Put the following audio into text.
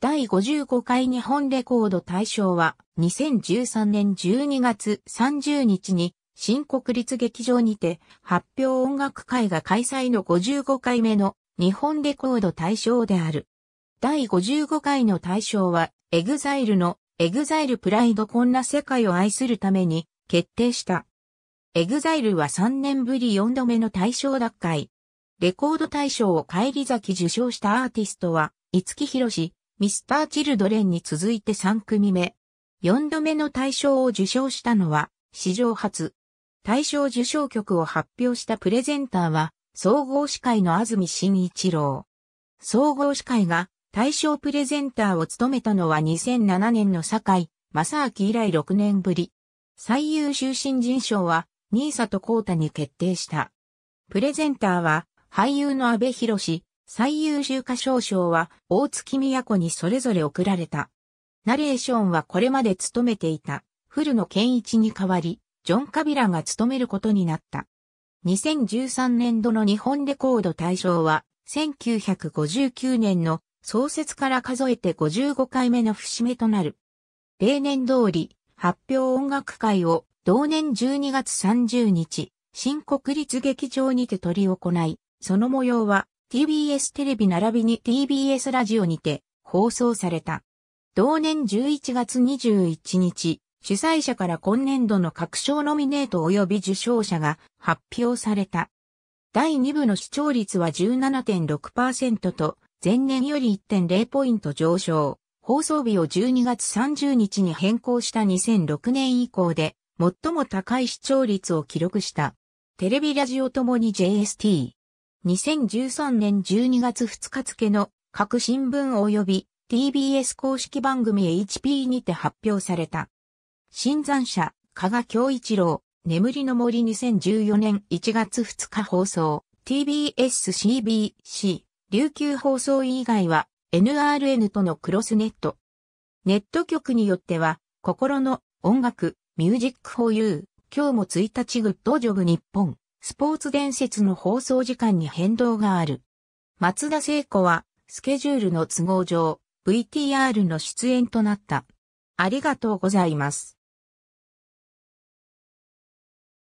第55回日本レコード大賞は2013年12月30日に新国立劇場にて発表音楽会が開催の55回目の日本レコード大賞である。第55回の大賞はエグザイルのエグザイルプライドこんな世界を愛するために決定した。エグザイルは3年ぶり4度目の大賞奪回。レコード大賞を返り咲き受賞したアーティストは、五木ひろし、ミスター・チルドレンに続いて3組目。4度目の大賞を受賞したのは、史上初。大賞受賞曲を発表したプレゼンターは、総合司会の安住紳一郎。総合司会が大賞プレゼンターを務めたのは2007年の坂井正明以来6年ぶり。最優秀新人賞は、とコータに決定した。プレゼンターは、俳優の安部博士、最優秀歌唱賞は大月都にそれぞれ贈られた。ナレーションはこれまで務めていた古野健一に代わり、ジョン・カビラが務めることになった。2013年度の日本レコード大賞は、1959年の創設から数えて55回目の節目となる。例年通り、発表音楽会を同年12月30日、新国立劇場にて取り行い、その模様は TBS テレビ並びに TBS ラジオにて放送された。同年11月21日、主催者から今年度の各賞ノミネート及び受賞者が発表された。第2部の視聴率は17.6%と、前年より1.0ポイント上昇。放送日を12月30日に変更した2006年以降で、最も高い視聴率を記録した。テレビラジオともに JST。2013年12月2日付の各新聞及び TBS 公式番組 HP にて発表された。新山社、加賀京一郎、眠りの森2014年1月2日放送、TBS-CBC、琉球放送以外は NRN とのクロスネット。ネット局によっては、心の音楽、ミュージック保有。今日も1日グッドジョブ日本。スポーツ伝説の放送時間に変動がある。松田聖子は、スケジュールの都合上、VTR の出演となった。ありがとうございます。